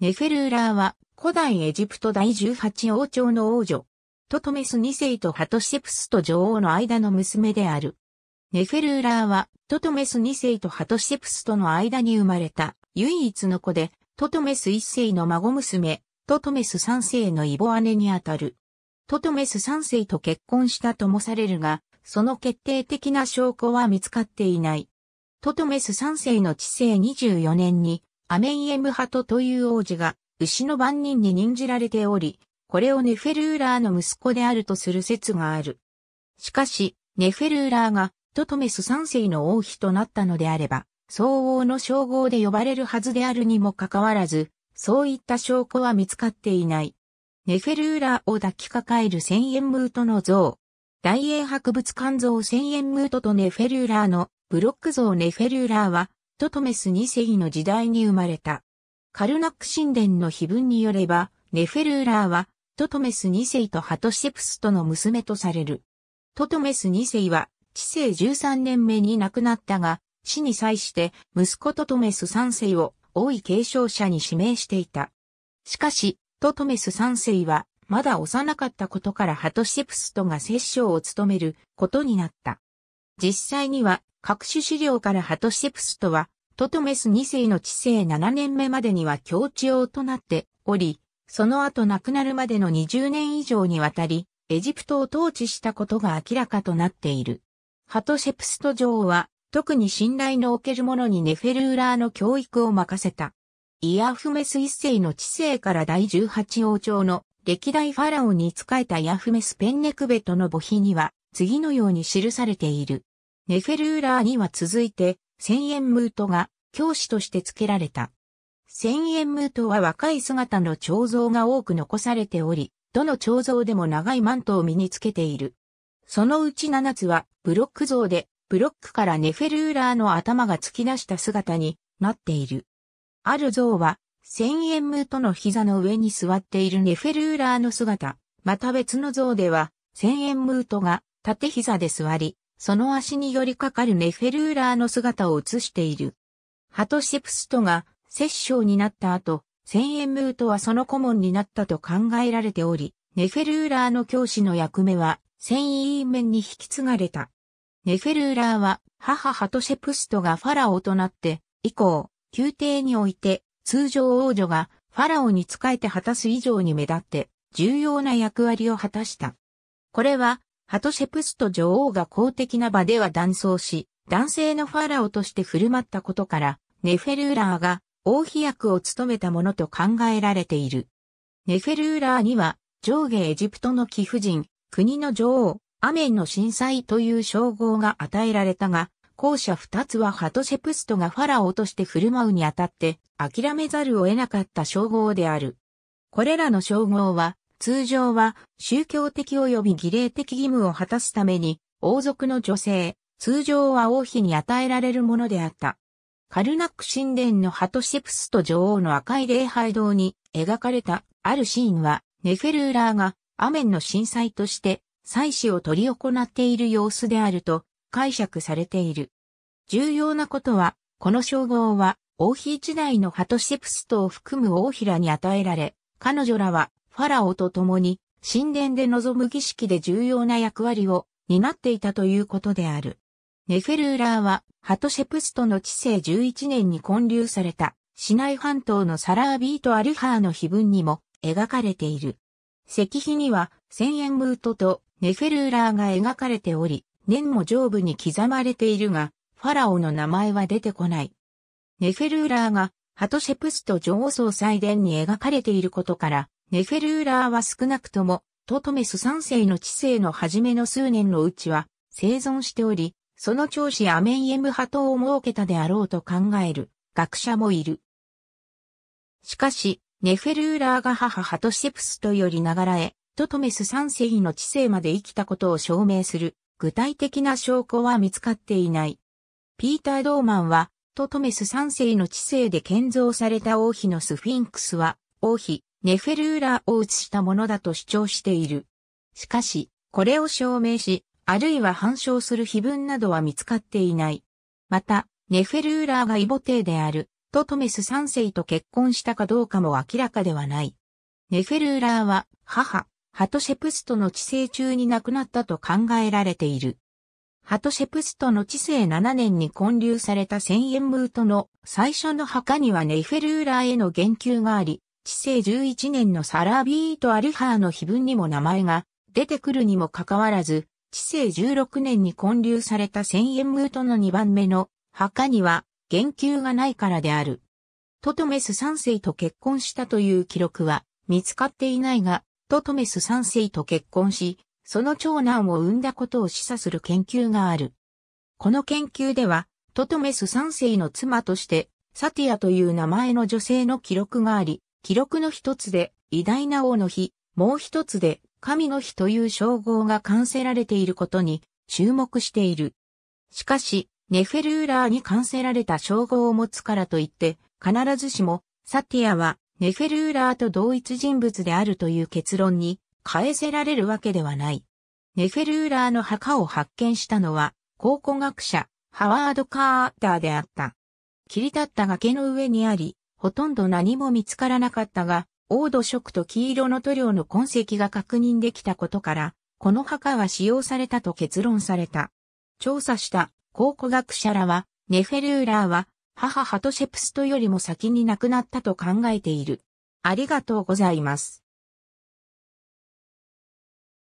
ネフェルーラーは古代エジプト第18王朝の王女、トトメス2世とハトシェプスと女王の間の娘である。ネフェルーラーはトトメス2世とハトシェプスとの間に生まれた唯一の子で、トトメス1世の孫娘、トトメス3世の異母姉にあたる。トトメス3世と結婚したともされるが、その決定的な証拠は見つかっていない。トトメス3世の治世24年に、アメイエムハトという王子が牛の番人に任じられており、これをネフェルーラーの息子であるとする説がある。しかし、ネフェルーラーがトトメス三世の王妃となったのであれば、相応の称号で呼ばれるはずであるにもかかわらず、そういった証拠は見つかっていない。ネフェルーラーを抱きかかえる千円ムートの像。大英博物館像千円ムートとネフェルーラーのブロック像ネフェルーラーはトトメス2世の時代に生まれた。カルナック神殿の碑文によれば、ネフェルーラーは、トトメス2世とハトシェプストの娘とされる。トトメス2世は、治世13年目に亡くなったが、死に際して、息子トトメス3世を、王位継承者に指名していた。しかし、トトメス3世は、まだ幼かったことからハトシェプストが摂政を務めることになった。実際には各種資料からハトシェプスとは、トトメス2世の治世7年目までには境地王となっており、その後亡くなるまでの20年以上にわたり、エジプトを統治したことが明らかとなっている。ハトシェプスト女王は、特に信頼のおける者にネフェルーラーの教育を任せた。イアフメス1世の治世から第18王朝の歴代ファラオに仕えたイアフメスペンネクベトの墓碑には、次のように記されている。ネフェルーラーには続いて、千円ムートが教師として付けられた。千円ムートは若い姿の彫像が多く残されており、どの彫像でも長いマントを身につけている。そのうち七つはブロック像で、ブロックからネフェルーラーの頭が突き出した姿になっている。ある像は、千円ムートの膝の上に座っているネフェルーラーの姿、また別の像では、千円ムートが縦膝で座り、その足に寄りかかるネフェルーラーの姿を映している。ハトシェプストが摂政になった後、千円ムートはその顧問になったと考えられており、ネフェルーラーの教師の役目は、千円員面に引き継がれた。ネフェルーラーは、母ハトシェプストがファラオとなって、以降、宮廷において、通常王女がファラオに仕えて果たす以上に目立って、重要な役割を果たした。これは、ハトシェプスト女王が公的な場では男装し、男性のファラオとして振る舞ったことから、ネフェルーラーが王妃役を務めたものと考えられている。ネフェルーラーには、上下エジプトの貴婦人、国の女王、アメンの震災という称号が与えられたが、後者二つはハトシェプストがファラオとして振る舞うにあたって諦めざるを得なかった称号である。これらの称号は通常は宗教的及び儀礼的義務を果たすために、王族の女性、通常は王妃に与えられるものであった。カルナック神殿のハトシェプスと女王の赤い礼拝堂に描かれたあるシーンは、ネフェルーラーがアメンの震災として祭祀を執り行っている様子であると解釈されている。重要なことは、この称号は王妃時代のハトシェプストを含む王妃らに与えられ、彼女らはファラオと共に神殿で臨む儀式で重要な役割を担っていたということである。ネフェルーラーはハトシェプストの治世11年に建立された市内半島のサラービート・アルハーの碑文にも描かれている。石碑には千円ムートとネフェルーラーが描かれており、年も上部に刻まれているが、ファラオの名前は出てこない。ネフェルーラーがハトシェプスト女王総祭殿に描かれていることから、ネフェルーラーは少なくとも、トトメス3世の治世の初めの数年のうちは生存しており、その長子アメイエム派党を設けたであろうと考える学者もいる。しかし、ネフェルーラーが母ハトシェプスとよりながらへ、トトメス3世の治世まで生きたことを証明する具体的な証拠は見つかっていない。ピーター・ドーマンは、トトメス3世の治世で建造された王妃のスフィンクスは、王妃、ネフェルーラーを移したものだと主張している。しかし、これを証明し、あるいは反証する碑文などは見つかっていない。また、ネフェルーラーがイボテである、トトメス三世と結婚したかどうかも明らかではない。ネフェルーラーは、母、ハトシェプストの治世中に亡くなったと考えられている。ハトシェプストの治世7年に建立された千円ムートの最初の墓にはネフェルーラーへの言及があり、政11年のサラビート・アルハーの碑文にも名前が出てくるにもかかわらず、治世16年に建立された千円ムートの2番目の墓には言及がないからである。トトメス3世と結婚したという記録は見つかっていないが、トトメス3世と結婚し、その長男を産んだことを示唆する研究がある。この研究では、トトメス3世の妻として、サティアという名前の女性の記録があり、記録の一つで、偉大な王の日、もう一つで、神の日という称号が冠せられていることに注目している。しかし、ネフェルーラーに冠せられた称号を持つからといって、必ずしも、サティアは、ネフェルーラーと同一人物であるという結論に、返せられるわけではない。ネフェルーラーの墓を発見したのは、考古学者、ハワード・カーターであった。切り立った崖の上にあり、ほとんど何も見つからなかったが、黄土色と黄色の塗料の痕跡が確認できたことから、この墓は使用されたと結論された。調査した考古学者らは、ネフェルーラーは、母ハトシェプストよりも先に亡くなったと考えている。ありがとうございます。